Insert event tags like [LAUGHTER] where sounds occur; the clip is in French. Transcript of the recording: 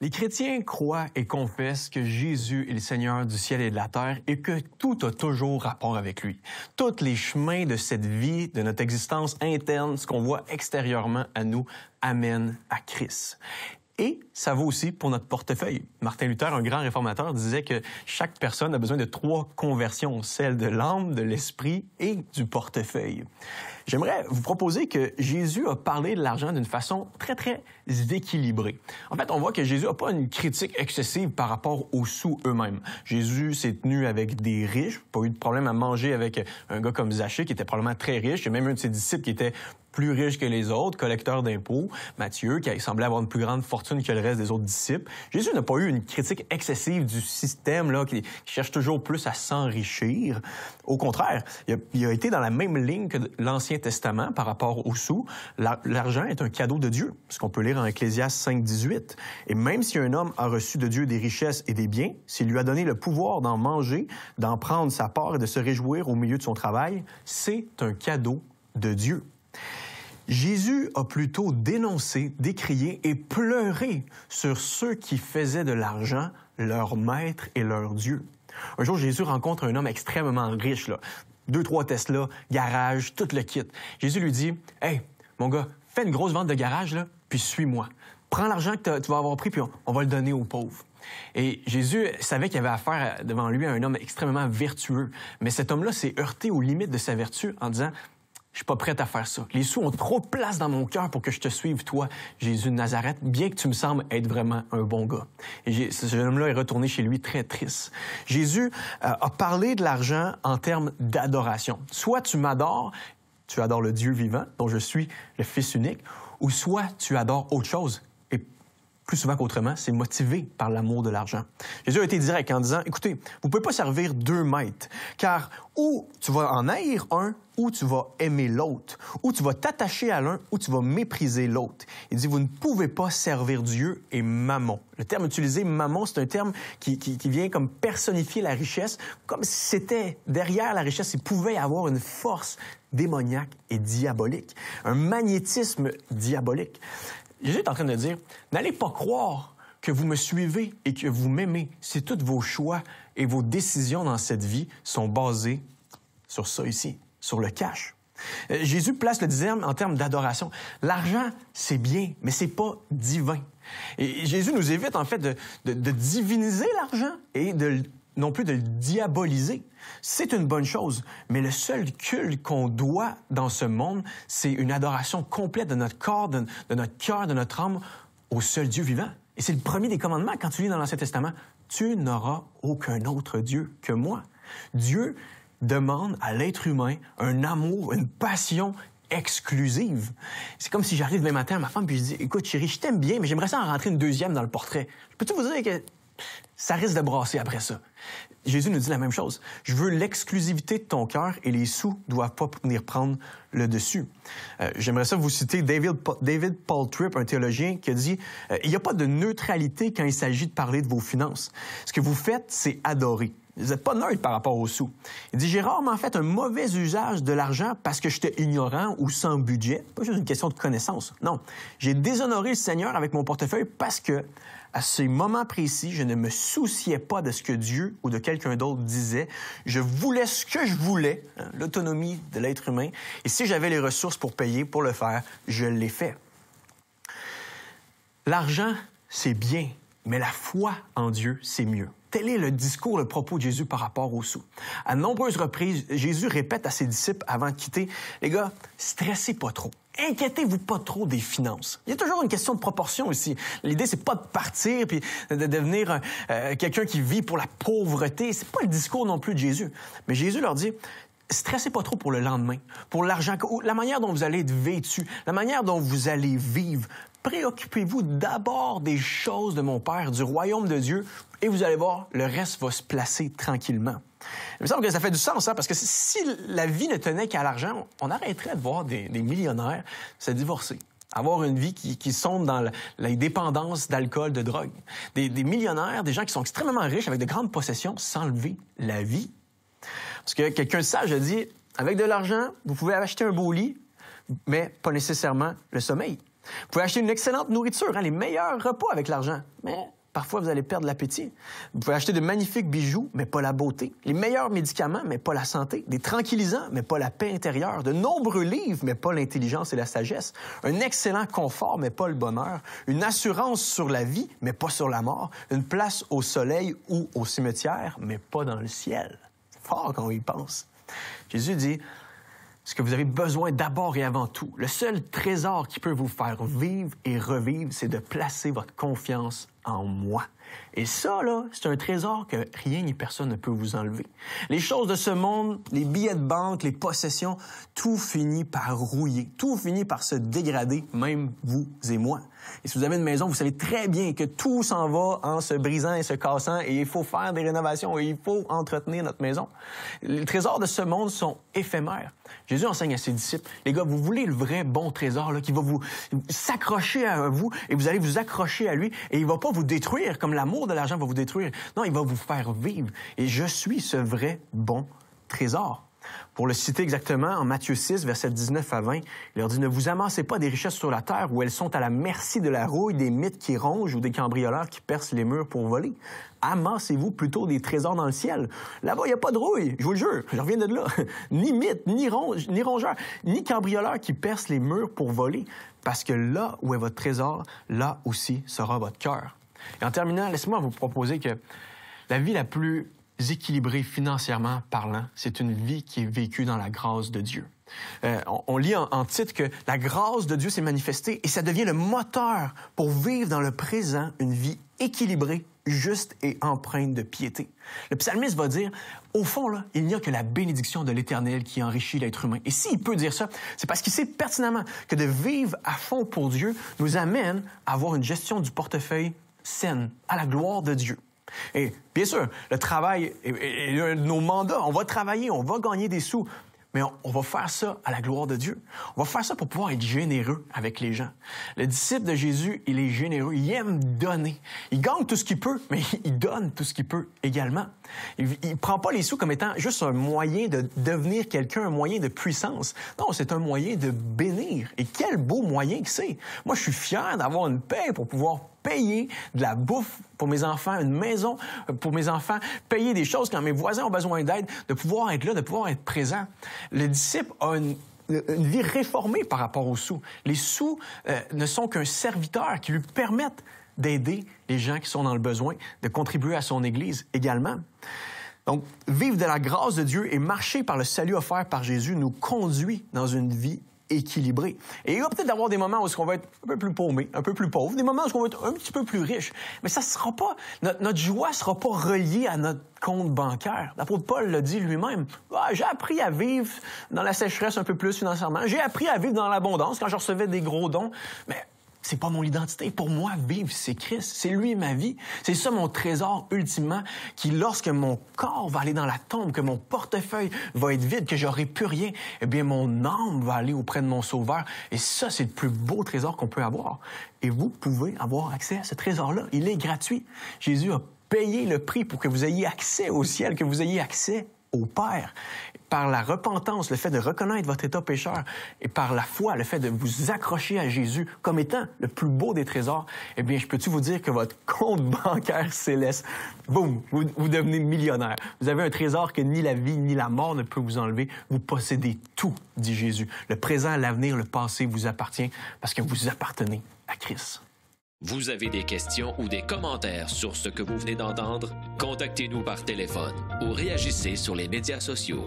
Les chrétiens croient et confessent que Jésus est le Seigneur du ciel et de la terre et que tout a toujours rapport avec lui. Tous les chemins de cette vie, de notre existence interne, ce qu'on voit extérieurement à nous, amènent à Christ. Et ça vaut aussi pour notre portefeuille. Martin Luther, un grand réformateur, disait que chaque personne a besoin de trois conversions, celle de l'âme, de l'esprit et du portefeuille. J'aimerais vous proposer que Jésus a parlé de l'argent d'une façon très, très équilibrée. En fait, on voit que Jésus n'a pas une critique excessive par rapport aux sous eux-mêmes. Jésus s'est tenu avec des riches, pas eu de problème à manger avec un gars comme Zachée, qui était probablement très riche, et même un de ses disciples qui était plus riche que les autres, collecteur d'impôts. Matthieu qui semblait avoir une plus grande fortune que le reste des autres disciples. Jésus n'a pas eu une critique excessive du système là, qui, cherche toujours plus à s'enrichir. Au contraire, il a, été dans la même ligne que l'Ancien Testament par rapport aux sous. L'argent est un cadeau de Dieu, ce qu'on peut lire en Ecclésiaste 5, 18. Et même si un homme a reçu de Dieu des richesses et des biens, s'il lui a donné le pouvoir d'en manger, d'en prendre sa part et de se réjouir au milieu de son travail, c'est un cadeau de Dieu. Jésus a plutôt dénoncé, décrié et pleuré sur ceux qui faisaient de l'argent leur maître et leur Dieu. Un jour, Jésus rencontre un homme extrêmement riche, là. deux, trois Tesla, garage, tout le kit. Jésus lui dit Hey, mon gars, fais une grosse vente de garage, là, puis suis-moi. Prends l'argent que tu vas avoir pris, puis on, on va le donner aux pauvres. Et Jésus savait qu'il avait affaire devant lui à un homme extrêmement vertueux. Mais cet homme-là s'est heurté aux limites de sa vertu en disant je suis pas prête à faire ça. Les sous ont trop de place dans mon cœur pour que je te suive, toi, Jésus de Nazareth, bien que tu me sembles être vraiment un bon gars. Et ce jeune homme-là est retourné chez lui très triste. Jésus euh, a parlé de l'argent en termes d'adoration. Soit tu m'adores, tu adores le Dieu vivant, dont je suis le Fils unique, ou soit tu adores autre chose plus souvent qu'autrement, c'est motivé par l'amour de l'argent. Jésus a été direct en disant, écoutez, vous ne pouvez pas servir deux maîtres, car ou tu vas en haïr un, ou tu vas aimer l'autre, ou tu vas t'attacher à l'un, ou tu vas mépriser l'autre. Il dit, vous ne pouvez pas servir Dieu et mammon. Le terme utilisé, Maman, c'est un terme qui, qui, vient comme personnifier la richesse, comme si c'était derrière la richesse, il pouvait y avoir une force démoniaque et diabolique, un magnétisme diabolique. Jésus est en train de dire, n'allez pas croire que vous me suivez et que vous m'aimez si tous vos choix et vos décisions dans cette vie sont basées sur ça ici, sur le cash. Euh, Jésus place le dixième en termes d'adoration. L'argent, c'est bien, mais c'est pas divin. Et Jésus nous évite en fait de, de diviniser l'argent et de non plus de le diaboliser. C'est une bonne chose, mais le seul culte qu'on doit dans ce monde, c'est une adoration complète de notre corps, de, notre cœur, de notre âme au seul Dieu vivant. Et c'est le premier des commandements quand tu lis dans l'Ancien Testament, tu n'auras aucun autre Dieu que moi. Dieu demande à l'être humain un amour, une passion exclusive. C'est comme si j'arrive demain matin à ma femme puis je dis, écoute chérie, je t'aime bien, mais j'aimerais ça en rentrer une deuxième dans le portrait. Peux-tu vous dire que ça risque de brasser après ça. Jésus nous dit la même chose. Je veux l'exclusivité de ton cœur et les sous ne doivent pas venir prendre le dessus. Euh, j'aimerais ça vous citer David, David, Paul Tripp, un théologien, qui a dit euh, Il n'y a pas de neutralité quand il s'agit de parler de vos finances. Ce que vous faites, c'est adorer. Vous n'êtes pas neutre par rapport aux sous. Il dit J'ai rarement fait un mauvais usage de l'argent parce que j'étais ignorant ou sans budget. Pas juste une question de connaissance. Non. J'ai déshonoré le Seigneur avec mon portefeuille parce que, à ces moments précis, je ne me souciais pas de ce que Dieu ou de quelqu'un d'autre disait. Je voulais ce que je voulais, hein, l'autonomie de l'être humain. Et si j'avais les ressources pour payer, pour le faire, je l'ai fait. L'argent, c'est bien, mais la foi en Dieu, c'est mieux. Tel est le discours, le propos de Jésus par rapport au sous. À nombreuses reprises, Jésus répète à ses disciples avant de quitter, les gars, stressez pas trop. Inquiétez-vous pas trop des finances. Il y a toujours une question de proportion ici. L'idée c'est pas de partir puis de devenir euh, euh, quelqu'un qui vit pour la pauvreté. C'est pas le discours non plus de Jésus. Mais Jésus leur dit stressez pas trop pour le lendemain, pour l'argent, la manière dont vous allez être vêtu, la manière dont vous allez vivre préoccupez-vous d'abord des choses de mon Père, du royaume de Dieu, et vous allez voir, le reste va se placer tranquillement. Il me semble que ça fait du sens, ça hein, parce que si la vie ne tenait qu'à l'argent, on arrêterait de voir des, millionnaires se divorcer avoir une vie qui, sombre dans l'indépendance d'alcool, de drogue. Des, des, millionnaires, des gens qui sont extrêmement riches avec de grandes possessions, s'enlever la vie. Parce que quelqu'un sage a dit, avec de l'argent, vous pouvez acheter un beau lit, mais pas nécessairement le sommeil. Vous pouvez acheter une excellente nourriture, hein, les meilleurs repos avec l'argent. Mais Parfois, vous allez perdre l'appétit. Vous pouvez acheter de magnifiques bijoux, mais pas la beauté. Les meilleurs médicaments, mais pas la santé. Des tranquillisants, mais pas la paix intérieure. De nombreux livres, mais pas l'intelligence et la sagesse. Un excellent confort, mais pas le bonheur. Une assurance sur la vie, mais pas sur la mort. Une place au soleil ou au cimetière, mais pas dans le ciel. fort quand on y pense. Jésus dit, ce que vous avez besoin d'abord et avant tout, le seul trésor qui peut vous faire vivre et revivre, c'est de placer votre confiance en moi. Et ça, là, c'est un trésor que rien ni personne ne peut vous enlever. Les choses de ce monde, les billets de banque, les possessions, tout finit par rouiller, tout finit par se dégrader, même vous et moi. Et si vous avez une maison, vous savez très bien que tout s'en va en se brisant et se cassant, et il faut faire des rénovations, et il faut entretenir notre maison. Les trésors de ce monde sont éphémères. Jésus enseigne à ses disciples, les gars, vous voulez le vrai bon trésor là, qui va vous s'accrocher à vous, et vous allez vous accrocher à lui, et il va pas vous vous détruire comme l'amour de l'argent va vous détruire. Non, il va vous faire vivre. Et je suis ce vrai bon trésor. Pour le citer exactement, en Matthieu 6, verset 19 à 20, il leur dit Ne vous amassez pas des richesses sur la terre où elles sont à la merci de la rouille, des mythes qui rongent ou des cambrioleurs qui percent les murs pour voler. Amassez-vous plutôt des trésors dans le ciel. Là-bas, il n'y a pas de rouille, je vous le jure, je reviens de là. [LAUGHS] ni mythes, ni, ni rongeurs, ni cambrioleurs qui percent les murs pour voler. Parce que là où est votre trésor, là aussi sera votre cœur. Et en terminant, laisse moi vous proposer que la vie la plus équilibrée financièrement parlant, c'est une vie qui est vécue dans la grâce de Dieu. Euh, on, lit en, titre que la grâce de Dieu s'est manifestée et ça devient le moteur pour vivre dans le présent une vie équilibrée, juste et empreinte de piété. Le psalmiste va dire, au fond, il n'y a que la bénédiction de l'Éternel qui enrichit l'être humain. Et s'il peut dire ça, c'est parce qu'il sait pertinemment que de vivre à fond pour Dieu nous amène à avoir une gestion du portefeuille saine à la gloire de Dieu. Et bien sûr, le travail et, nos mandats, on va travailler, on va gagner des sous, mais on, va faire ça à la gloire de Dieu. On va faire ça pour pouvoir être généreux avec les gens. Le disciple de Jésus, il est généreux, il aime donner. Il gagne tout ce qu'il peut, mais [LAUGHS] il donne tout ce qu'il peut également. Il ne prend pas les sous comme étant juste un moyen de devenir quelqu'un, un moyen de puissance. Non, c'est un moyen de bénir. Et quel beau moyen que c'est. Moi, je suis fier d'avoir une paix pour pouvoir payer de la bouffe pour mes enfants, une maison euh, pour mes enfants, payer des choses quand mes voisins ont besoin d'aide, de pouvoir être là, de pouvoir être présent. Le disciple a une vie réformée par rapport aux sous. Les sous euh, ne sont qu'un serviteur qui lui permettent d'aider les gens qui sont dans le besoin, de contribuer à son Église également. Donc, vivre de la grâce de Dieu et marcher par le salut offert par Jésus nous conduit dans une vie équilibré. Et il va peut-être avoir des moments où on va être un peu plus paumé, un peu plus pauvre, des moments où on va être un petit peu plus riche. Mais ça sera pas, notre, notre joie sera pas reliée à notre compte bancaire. L'apôtre Paul l'a dit lui-même. Ah, j'ai appris à vivre dans la sécheresse un peu plus financièrement. J'ai appris à vivre dans l'abondance quand je recevais des gros dons. Mais c'est pas mon identité. Pour moi, vivre, c'est Christ. C'est lui ma vie. C'est ça mon trésor ultimement qui, lorsque mon corps va aller dans la tombe, que mon portefeuille va être vide, que j'aurai plus rien, eh bien, mon âme va aller auprès de mon sauveur. Et ça, c'est le plus beau trésor qu'on peut avoir. Et vous pouvez avoir accès à ce trésor-là. Il est gratuit. Jésus a payé le prix pour que vous ayez accès au ciel, que vous ayez accès au Père, par la repentance, le fait de reconnaître votre état pécheur, et par la foi, le fait de vous accrocher à Jésus comme étant le plus beau des trésors, eh bien, je peux-tu vous dire que votre compte [LAUGHS] bancaire céleste, boum, vous, vous, devenez millionnaire. Vous avez un trésor que ni la vie ni la mort ne peut vous enlever. Vous possédez tout, dit Jésus. Le présent, l'avenir, le passé vous appartient parce que vous appartenez à Christ. Vous avez des questions ou des commentaires sur ce que vous venez d'entendre? Contactez-nous par téléphone ou réagissez sur les médias sociaux.